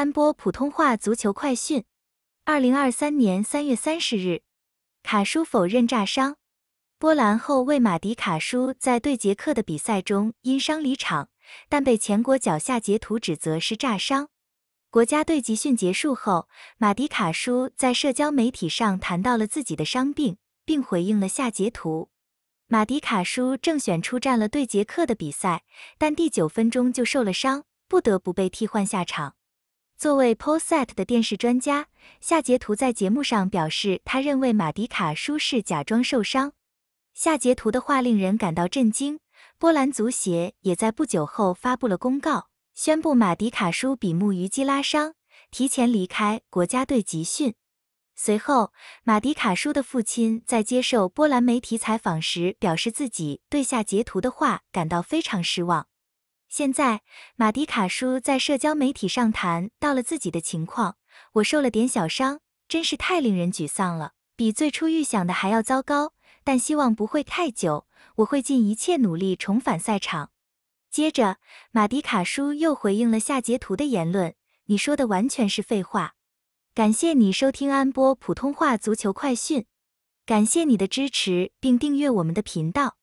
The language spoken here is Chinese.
三波普通话足球快讯：二零二三年三月三十日，卡舒否认炸伤。波兰后卫马迪卡舒在对捷克的比赛中因伤离场，但被前国脚下截图指责是炸伤。国家队集训结束后，马迪卡舒在社交媒体上谈到了自己的伤病，并回应了下截图。马迪卡舒正选出战了对捷克的比赛，但第九分钟就受了伤，不得不被替换下场。作为 Polset 的电视专家夏杰图在节目上表示，他认为马迪卡舒是假装受伤。夏杰图的话令人感到震惊。波兰足协也在不久后发布了公告，宣布马迪卡舒比目鱼肌拉伤，提前离开国家队集训。随后，马迪卡舒的父亲在接受波兰媒体采访时表示，自己对夏杰图的话感到非常失望。现在，马迪卡舒在社交媒体上谈到了自己的情况。我受了点小伤，真是太令人沮丧了，比最初预想的还要糟糕。但希望不会太久，我会尽一切努力重返赛场。接着，马迪卡舒又回应了下截图的言论：“你说的完全是废话。”感谢你收听安波普通话足球快讯，感谢你的支持并订阅我们的频道。